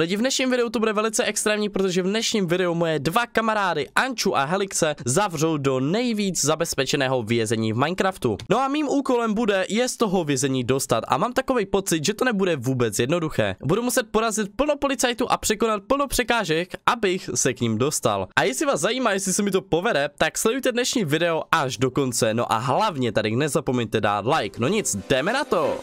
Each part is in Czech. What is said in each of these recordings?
Lidi, v dnešním videu to bude velice extrémní, protože v dnešním videu moje dva kamarády Anču a Helixe zavřou do nejvíc zabezpečeného vězení v Minecraftu. No a mým úkolem bude je z toho vězení dostat a mám takový pocit, že to nebude vůbec jednoduché. Budu muset porazit plno policajtů a překonat plno překážek, abych se k ním dostal. A jestli vás zajímá, jestli se mi to povede, tak sledujte dnešní video až do konce, no a hlavně tady nezapomeňte dát like. No nic, jdeme na to!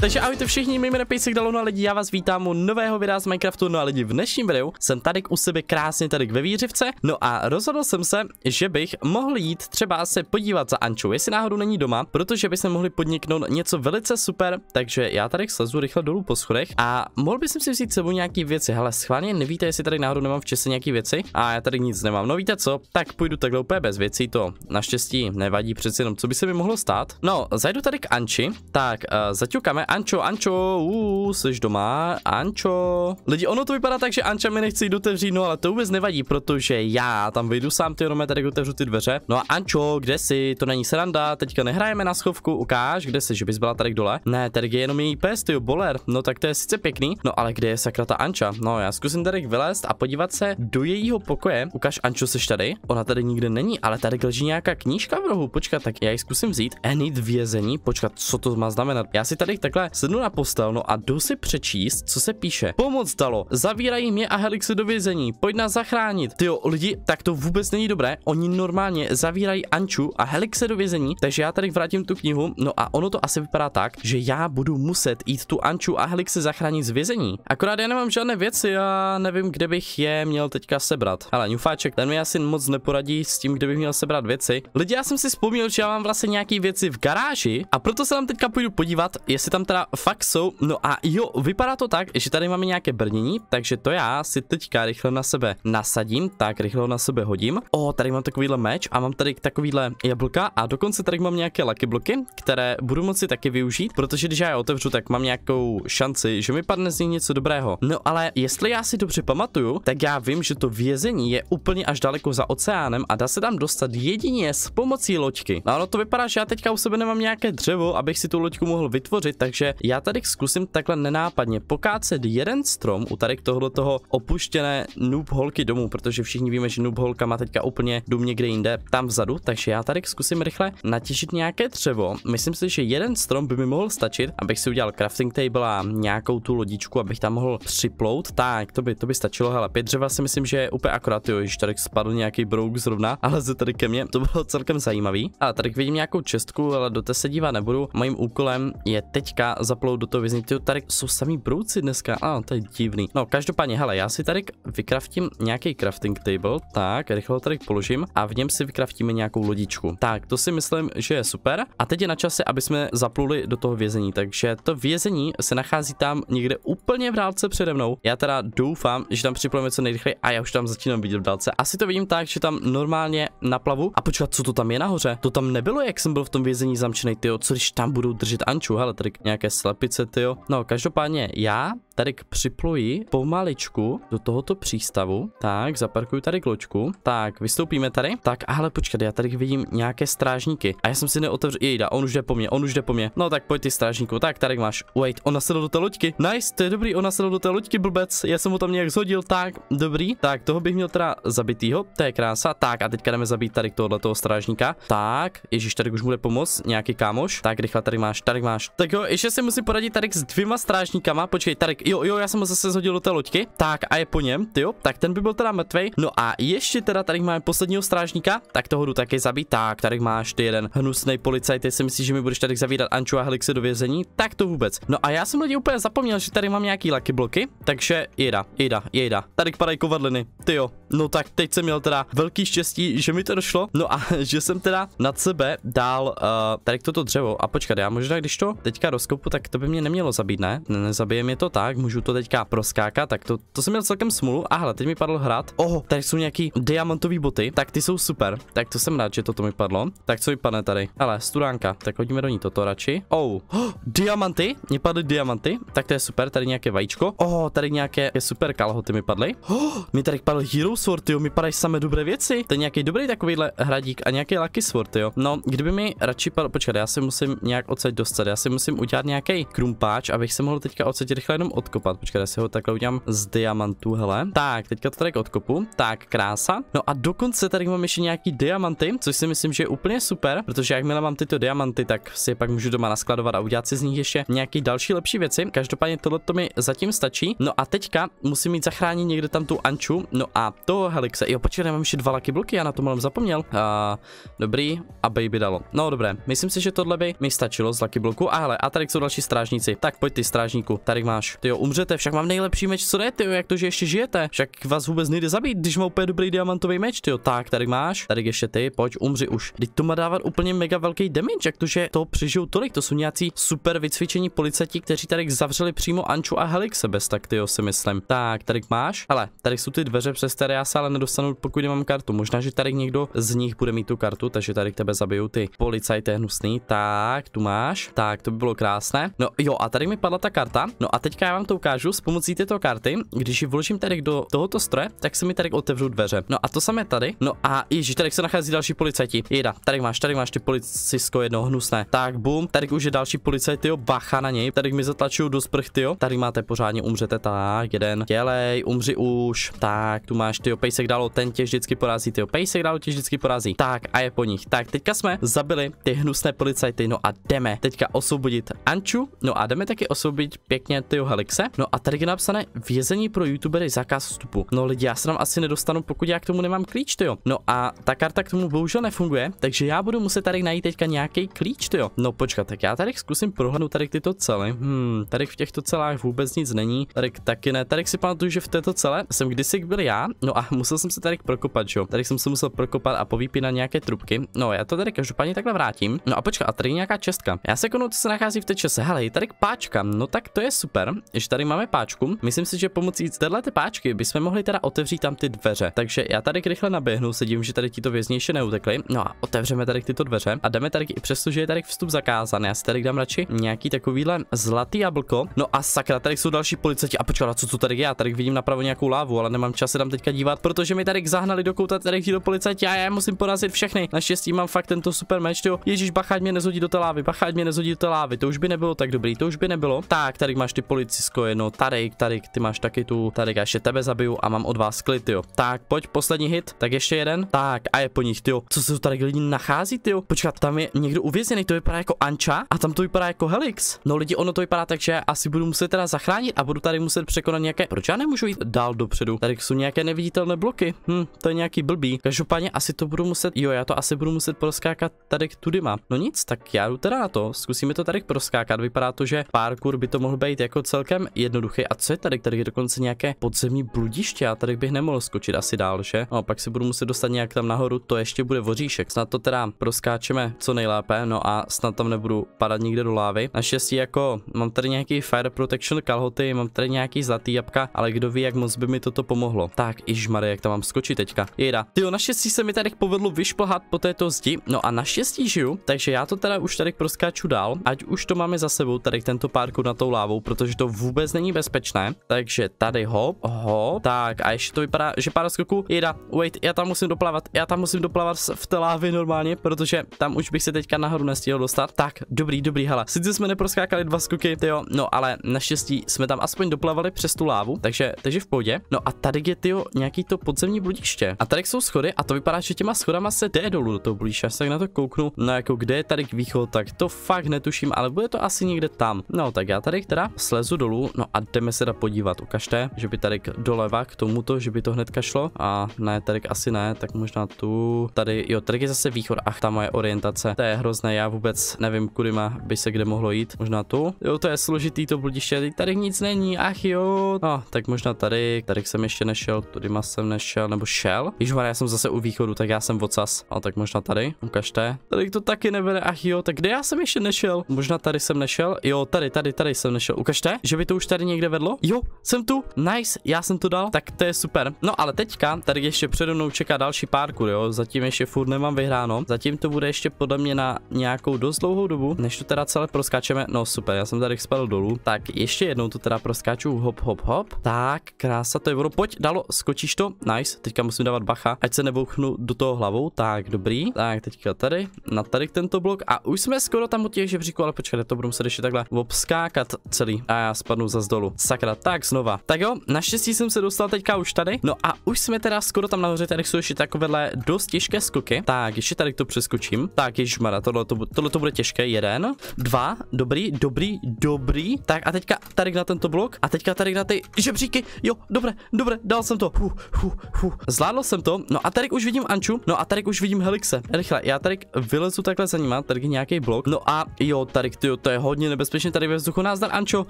Takže ahojte všichni, mým jmenem Pejsek Dalon a lidi, já vás vítám u nového videa z Minecraftu, no a lidi v dnešním videu jsem tady u sebe krásně tady ve výřivce, no a rozhodl jsem se, že bych mohl jít třeba se podívat za Ančou, jestli náhodou není doma, protože by se mohli podniknout něco velice super, takže já tady slezu rychle dolů po schodech a mohl bych si vzít sebou nějaký věci, hele schválně nevíte, jestli tady náhodou nemám v čase nějaký věci a já tady nic nemám, no víte co, tak půjdu takhle úplně bez věcí, to naštěstí nevadí přeci jenom, co by se mi mohlo stát. No, zajdu tady k Anči, tak uh, zaťukáme Ančo, Ančo, uuu, jsi doma, Ančo. Lidi, ono to vypadá tak, že Anča mi nechce jít otevřít, no ale to vůbec nevadí, protože já tam vyjdu sám ty jenom tady otevřu ty dveře. No a Ančo, kde jsi? To není sranda, teďka nehrajeme na schovku, ukáž, kde jsi, že bys byla tady dole. Ne, tady je jenom její pes, ty boler, no tak to je sice pěkný, no ale kde je sakra ta Anča? No já zkusím tady vylézt a podívat se do jejího pokoje. Ukáž, Ančo, jsi tady? Ona tady nikde není, ale tady leží nějaká knížka v rohu, počkat, tak já ji zkusím vzít. Enid vězení, počkat, co to má znamenat? Já si tady takhle rychle sednu na postel, no a jdu si přečíst, co se píše. Pomoc dalo, zavírají mě a Helixy do vězení, pojď nás zachránit. Ty lidi, tak to vůbec není dobré, oni normálně zavírají Anču a Helixe do vězení, takže já tady vrátím tu knihu, no a ono to asi vypadá tak, že já budu muset jít tu Anču a Helixy zachránit z vězení. Akorát já nemám žádné věci, já nevím, kde bych je měl teďka sebrat. Ale Nufáček, ten mi asi moc neporadí s tím, kde bych měl sebrat věci. Lidi, já jsem si vzpomněl, že já mám vlastně nějaké věci v garáži a proto se tam teďka půjdu podívat, jestli tam teda fakt jsou, no a jo, vypadá to tak, že tady máme nějaké brnění, takže to já si teďka rychle na sebe nasadím, tak rychle na sebe hodím. O, tady mám takovýhle meč a mám tady takovýhle jablka a dokonce tady mám nějaké lucky bloky, které budu moci taky využít, protože když já je otevřu, tak mám nějakou šanci, že mi padne z nich něco dobrého. No ale jestli já si dobře pamatuju, tak já vím, že to vězení je úplně až daleko za oceánem a dá se tam dostat jedině s pomocí loďky. No, ale to vypadá, že já teďka u sebe nemám nějaké dřevo, abych si tu loďku mohl vytvořit, takže takže já tady zkusím takhle nenápadně pokácet jeden strom u tady k toho opuštěné noob holky domů, protože všichni víme, že noob holka má teďka úplně dům někde jinde, tam vzadu, takže já tady zkusím rychle natěžit nějaké dřevo. Myslím si, že jeden strom by mi mohl stačit, abych si udělal crafting table a nějakou tu lodičku, abych tam mohl připlout. Tak, to by, to by stačilo, hele, pět dřeva si myslím, že je úplně akorát, jo, již tady spadl nějaký brouk zrovna, ale ze tady ke mně, to bylo celkem zajímavý. A tady vidím nějakou čestku, ale do té se dívat nebudu. Mojím úkolem je teď dneska zaplou do toho vězení. tady jsou samý brouci dneska, a to je divný. No, každopádně, hele, já si tady vykraftím nějaký crafting table, tak, rychle tady položím a v něm si vykraftíme nějakou lodičku. Tak, to si myslím, že je super. A teď je na čase, aby jsme zapluli do toho vězení, takže to vězení se nachází tam někde úplně v dálce přede mnou. Já teda doufám, že tam připlujeme co nejrychleji a já už tam začínám vidět v dálce. Asi to vidím tak, že tam normálně naplavu. A počkat, co to tam je nahoře? To tam nebylo, jak jsem byl v tom vězení zamčený, ty co když tam budou držet Anču, hele, tady nějaké slepice, jo. No, každopádně já tady připluji pomaličku do tohoto přístavu. Tak, zaparkuju tady kločku. Tak, vystoupíme tady. Tak, ale počkat, já tady vidím nějaké strážníky. A já jsem si neotevřel. Jejda, on už jde po mně, on už jde po mně. No tak pojď ty strážníku. Tak, tady máš. Wait, on nasedl do té loďky. Nice, to je dobrý, on nasedl do té loďky, blbec. Já jsem ho tam nějak zhodil. Tak, dobrý. Tak, toho bych měl teda zabitýho. To je krása. Tak, a teďka jdeme zabít tady tohle toho strážníka. Tak, ježíš, tady už bude pomoc, nějaký kámoš. Tak, rychle tady máš, tady máš. Tak jo, ještě si musím poradit tady s dvěma strážníkama. Počkej, tady, jo, jo, já jsem ho zase zhodil do té loďky. Tak a je po něm, ty jo, tak ten by byl teda mrtvej. No a ještě teda tady máme posledního strážníka, tak toho jdu taky zabít. Tak, tady máš ty jeden hnusný policajt, ty si myslíš, že mi budeš tady zavídat Anču a Helixe do vězení? Tak to vůbec. No a já jsem lidi úplně zapomněl, že tady mám nějaký laky bloky, takže jeda, jeda, jeda. Tady padají kovadliny, ty jo. No tak teď jsem měl teda velký štěstí, že mi to došlo. No a že jsem teda nad sebe dál uh, eh, tady toto dřevo. A počkat, já možná když to teďka rozkaz skopu, tak to by mě nemělo zabít, ne? Nezabije mě to tak, můžu to teďka proskákat, tak to, to jsem měl celkem smůlu. hele, teď mi padl hrad. Oho, tady jsou nějaký diamantové boty, tak ty jsou super. Tak to jsem rád, že toto mi padlo. Tak co vypadne tady? Ale studánka, tak hodíme do ní toto radši. Oh, oh diamanty, mě padly diamanty, tak to je super, tady nějaké vajíčko. Oh, tady nějaké super kalhoty mi padly. Oh, mi tady padl Hero Sword, jo, mi padají samé dobré věci. To je nějaký dobrý takovýhle hradík a nějaký Lucky Sword, jo. No, kdyby mi radši padl, počkat, já si musím nějak odsaď dostat, já si musím udělat dát nějaký krumpáč, abych se mohl teďka odsetit rychle jenom odkopat. Počkej, já si ho takhle udělám z diamantů, hele. Tak, teďka to tady odkopu. Tak, krása. No a dokonce tady mám ještě nějaký diamanty, což si myslím, že je úplně super, protože jakmile mám tyto diamanty, tak si je pak můžu doma naskladovat a udělat si z nich ještě nějaký další lepší věci. Každopádně tohle to mi zatím stačí. No a teďka musím mít zachránit někde tam tu anču. No a to helixe. Jo, počkej, mám ještě dva laky bloky, já na to mám zapomněl. A, dobrý, a baby dalo. No dobré, myslím si, že tohle by mi stačilo z laky bloku. A hele, a tady jsou další strážníci. Tak pojď ty strážníku, tady máš. Ty jo, umřete, však mám nejlepší meč, co ne, ty jo, jak to, že ještě žijete. Však vás vůbec nejde zabít, když má úplně dobrý diamantový meč, ty jo. Tak, tady máš, tady ještě ty, pojď, umři už. Teď to má dávat úplně mega velký damage, jak to, že to přežijou tolik, to jsou nějací super vycvičení policajti, kteří tady zavřeli přímo Anču a Helixe bez tak, ty jo, si myslím. Tak, tady máš, ale tady jsou ty dveře, přes které já se ale nedostanu, pokud nemám kartu. Možná, že tady někdo z nich bude mít tu kartu, takže tady k tebe zabijou ty policajte hnusný. Tak, tu máš, tak to by bylo krásné krásné. No jo, a tady mi padla ta karta. No a teďka já vám to ukážu s pomocí této karty. Když ji vložím tady do tohoto stroje, tak se mi tady otevřou dveře. No a to samé tady. No a ježíš, tady se nachází další policajti. Jeda, tady máš, tady máš ty policisko jedno hnusné. Tak bum, tady už je další policajt, jo, bacha na něj. Tady mi zatlačují do sprch, jo. Tady máte pořádně, umřete, tak, jeden. Dělej, umři už. Tak, tu máš, ty pejsek dalo, ten tě vždycky porazí, ty pejsek dalo tě vždycky porazí. Tak, a je po nich. Tak, teďka jsme zabili ty hnusné policajty, no a jdeme teďka osvobodit Anču. No a jdeme taky osobit pěkně tyho Helixe. No a tady je napsané vězení pro youtubery zákaz vstupu. No lidi, já se tam asi nedostanu, pokud já k tomu nemám klíč, jo. No a ta karta k tomu bohužel nefunguje, takže já budu muset tady najít teďka nějaký klíč, jo. No počkat, tak já tady zkusím prohlédnout tady tyto cely. Hmm, tady v těchto celách vůbec nic není. Tady taky ne. Tady si pamatuju, že v této celé jsem kdysi byl já, no a musel jsem se tady prokopat, jo. Tady jsem se musel prokopat a povýpínat nějaké trubky. No, já to tady každopádně takhle vrátím. No a počkat, a tady je nějaká čestka. Já se konu, co se nachází v teče se, hele, je tady páčka, no tak to je super, že tady máme páčku. Myslím si, že pomocí téhle páčky bychom mohli teda otevřít tam ty dveře. Takže já tady rychle naběhnu, sedím, že tady ti vězni ještě neutekli. No a otevřeme tady tyto dveře a jdeme tady, i přesto, že je tady vstup zakázán, já si tady dám radši nějaký takovýhle zlatý jablko. No a sakra, tady jsou další policajti. A počkej, co to tady je? Já tady vidím napravo nějakou lávu, ale nemám čas se tam teďka dívat, protože mi tady zahnali do kouta tady ti do policajti a já musím porazit všechny. Naštěstí mám fakt tento super meč, jo. Ježíš, bacháť mě nezhodí do té lávy, bacháť mě nezhodí do té lávy, to už by nebylo tak dobrý, to už by nebylo. Tak, tady máš ty policisko jedno, tady, tady, ty máš taky tu, tady, já ještě tebe zabiju a mám od vás klid, jo. Tak, pojď, poslední hit, tak ještě jeden, tak a je po nich, jo. Co se tu tady lidi nachází, jo? Počkat, tam je někdo uvězněný, to vypadá jako Anča a tam to vypadá jako Helix. No lidi, ono to vypadá tak, že asi budu muset teda zachránit a budu tady muset překonat nějaké. Proč já nemůžu jít dál dopředu? Tady jsou nějaké neviditelné bloky. Hm, to je nějaký blbý. Každopádně asi to budu muset, jo, já to asi budu muset proskákat tady tudy má. No nic, tak já jdu teda na to, zkusíme to tady proskákat skákat. Vypadá to, že parkour by to mohl být jako celkem jednoduchý. A co je tady? Tady je dokonce nějaké podzemní bludiště. a tady bych nemohl skočit asi dál, že? No, pak si budu muset dostat nějak tam nahoru. To ještě bude voříšek. Snad to teda proskáčeme co nejlépe. No a snad tam nebudu padat nikde do lávy. Naštěstí jako mám tady nějaký fire protection kalhoty, mám tady nějaký zlatý jabka, ale kdo ví, jak moc by mi toto pomohlo. Tak, Marie, jak tam mám skočit teďka. Jejda. Ty naštěstí se mi tady povedlo vyšplhat po této zdi. No a naštěstí žiju, takže já to teda už tady proskáču dál, ať už to máme za sebou, tady tento párku na tou lávou, protože to vůbec není bezpečné. Takže tady hop, hop, tak a ještě to vypadá, že pár skoků, jeda, wait, já tam musím doplavat, já tam musím doplavat v té lávě normálně, protože tam už bych se teďka nahoru nestihl dostat. Tak, dobrý, dobrý, hele, sice jsme neproskákali dva skoky, jo, no ale naštěstí jsme tam aspoň doplavali přes tu lávu, takže, takže v pohodě. No a tady je, tyjo nějaký to podzemní bludiště. A tady jsou schody a to vypadá, že těma schodama se jde dolů do toho blíž. Já se tak na to kouknu, no jako kde je tady východ, tak to fakt netuším, ale bude to asi někde tam. No tak já tady teda slezu dolů, no a jdeme se da podívat. Ukažte, že by tady doleva k tomuto, že by to hnedka šlo. A ne, tady asi ne, tak možná tu. Tady, jo, tady je zase východ. Ach, ta moje orientace. To je hrozné, já vůbec nevím, kudy má by se kde mohlo jít. Možná tu. Jo, to je složitý to bludiště, tady nic není, ach jo. No, tak možná tady, tady jsem ještě nešel, tudy jsem nešel, nebo šel. Již já jsem zase u východu, tak já jsem vocas. A no, tak možná tady, ukažte. Tady to taky nevede, ach jo, tak kde já jsem ještě nešel? Možná tady tady jsem nešel. Jo, tady, tady, tady jsem nešel. Ukažte, že by to už tady někde vedlo. Jo, jsem tu. Nice, já jsem to dal. Tak to je super. No ale teďka, tady ještě přede mnou čeká další parkour, jo. Zatím ještě furt nemám vyhráno. Zatím to bude ještě podle mě na nějakou dost dlouhou dobu, než to teda celé proskáčeme. No super, já jsem tady spadl dolů. Tak ještě jednou to teda proskáču. Hop, hop, hop. Tak, krása, to je ono. Pojď, dalo, skočíš to. Nice, teďka musím dávat bacha, ať se nebouchnu do toho hlavou. Tak, dobrý. Tak, teďka tady, na tady tento blok. A už jsme skoro tam u těch žebříků, ale počkejte, to budu muset ještě takhle obskákat celý. A já spadnu za dolů. Sakra, tak znova. Tak jo, naštěstí jsem se dostal teďka už tady. No a už jsme teda skoro tam nahoře, tady jsou ještě takovéhle dost těžké skoky. Tak, ještě tady to přeskočím. Tak, ježmara, tohle to, tohle to bude těžké. Jeden, dva, dobrý, dobrý, dobrý. Tak a teďka tady na tento blok a teďka tady na ty žebříky. Jo, dobré, dobré, dal jsem to. Hu, hu, hu. Zvládl jsem to. No a tady už vidím Anču, no a tady už vidím Helixe. Rychle, já tady vylezu takhle za nima, tady nějaký blok. No a jo, tady, jo, to je hodně nebezpečné tady ve vzduchu. Nazdar Ancho,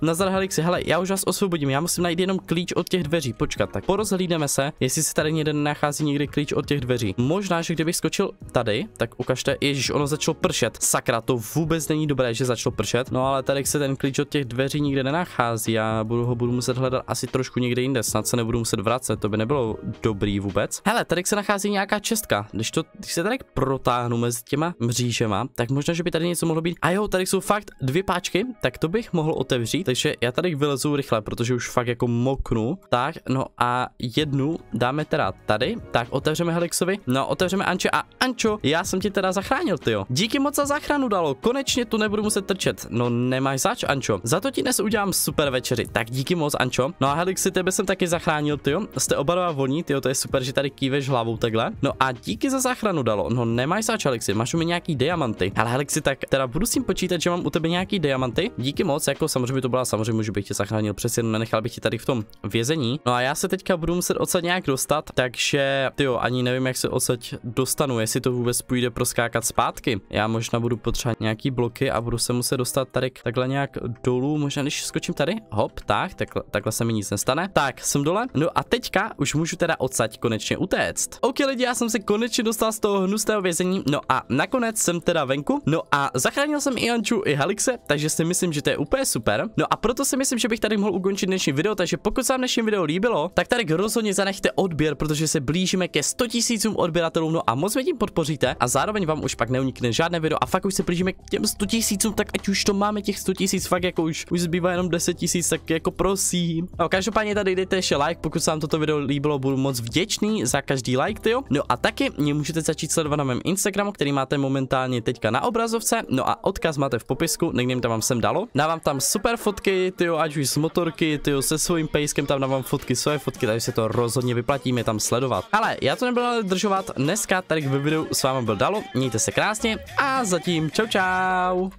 nazdar Helixi, hele, já už vás osvobodím, já musím najít jenom klíč od těch dveří. Počkat, tak porozhlídneme se, jestli se tady někde nachází někde klíč od těch dveří. Možná, že kdybych skočil tady, tak ukažte, ježíš, ono začalo pršet. Sakra, to vůbec není dobré, že začalo pršet. No ale tady se ten klíč od těch dveří nikde nenachází. Já budu ho budu muset hledat asi trošku někde jinde, snad se nebudu muset vracet, to by nebylo dobrý vůbec. Hele, tady se nachází nějaká čestka. Když to když se tady protáhnu mezi těma mřížema, tak možná, že by tady něco mohlo být. A jo, tady jsou fakt dvě páčky, tak to bych mohl otevřít, takže já tady vylezu rychle, protože už fakt jako moknu. Tak, no a jednu dáme teda tady, tak otevřeme Helixovi, no otevřeme Anče a Ančo, já jsem ti teda zachránil, jo. Díky moc za záchranu dalo, konečně tu nebudu muset trčet, no nemáš zač, Ančo. Za to ti dnes udělám super večeři, tak díky moc, Ančo. No a Helixi, tebe jsem taky zachránil, jo. jste oba dva ty jo, to je super, že tady kýveš hlavou takhle. No a díky za záchranu dalo, no nemáš zač, Helixi, máš u mě nějaký diamanty. Ale Helixi, tak teda budu s tím počítat, že mám u tebe sebe nějaký diamanty. Díky moc, jako samozřejmě to byla samozřejmě, že bych tě zachránil přes jen nenechal bych tě tady v tom vězení. No a já se teďka budu muset odsaď nějak dostat, takže jo, ani nevím, jak se odsaď dostanu, jestli to vůbec půjde proskákat zpátky. Já možná budu potřebovat nějaký bloky a budu se muset dostat tady takhle nějak dolů, možná když skočím tady, hop, tak, takhle, takhle se mi nic nestane. Tak, jsem dole, no a teďka už můžu teda odsaď konečně utéct. OK lidi, já jsem se konečně dostal z toho hnusného vězení, no a nakonec jsem teda venku, no a zachránil jsem i Anču i Hali Alexe, takže si myslím, že to je úplně super. No a proto si myslím, že bych tady mohl ukončit dnešní video, takže pokud se vám dnešní video líbilo, tak tady rozhodně zanechte odběr, protože se blížíme ke 100 000 odběratelům, no a moc mě tím podpoříte a zároveň vám už pak neunikne žádné video a fakt už se blížíme k těm 100 000, tak ať už to máme těch 100 000, fakt jako už, už zbývá jenom 10 000, tak jako prosím. No každopádně tady dejte ještě like, pokud se vám toto video líbilo, budu moc vděčný za každý like, tyjo. No a taky mě můžete začít sledovat na mém Instagramu, který máte momentálně teďka na obrazovce, no a odkaz máte v popisku fotku, nickname tam vám sem dalo. Dávám tam super fotky, jo, ať už z motorky, ty jo, se svým pejskem tam dávám fotky, svoje fotky, takže se to rozhodně vyplatí mě tam sledovat. Ale já to nebudu držovat, dneska tady ve videu s vámi byl Dalo, mějte se krásně a zatím čau čau.